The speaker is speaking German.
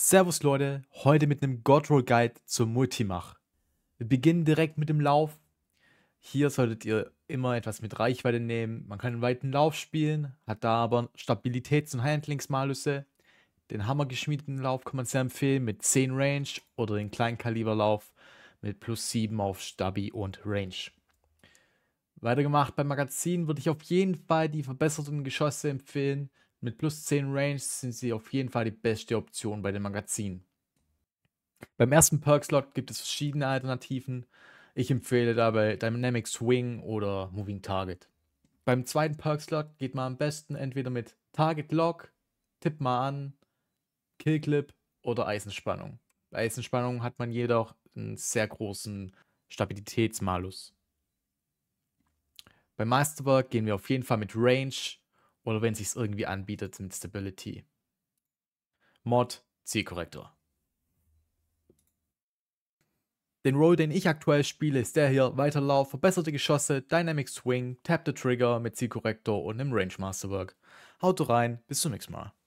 Servus Leute, heute mit einem Godroll Guide zur Multimach. Wir beginnen direkt mit dem Lauf. Hier solltet ihr immer etwas mit Reichweite nehmen. Man kann einen weiten Lauf spielen, hat da aber Stabilitäts- und Handlingsmalüsse. Den hammergeschmiedeten Lauf kann man sehr empfehlen mit 10 Range oder den Kleinkaliberlauf mit plus 7 auf Stabi und Range. Weitergemacht beim Magazin würde ich auf jeden Fall die verbesserten Geschosse empfehlen. Mit plus 10 Range sind sie auf jeden Fall die beste Option bei dem Magazin. Beim ersten Perk-Slot gibt es verschiedene Alternativen. Ich empfehle dabei Dynamic Swing oder Moving Target. Beim zweiten Perk-Slot geht man am besten entweder mit Target Lock, Tipp mal an, Kill Clip oder Eisenspannung. Bei Eisenspannung hat man jedoch einen sehr großen Stabilitätsmalus. Beim Masterwork gehen wir auf jeden Fall mit Range, oder wenn sich's irgendwie anbietet mit Stability. Mod Zielkorrektor. Den Roll, den ich aktuell spiele, ist der hier: Weiterlauf, verbesserte Geschosse, Dynamic Swing, Tap the Trigger mit Zielkorrektor und im Range Masterwork. Haut rein, bis zum nächsten Mal.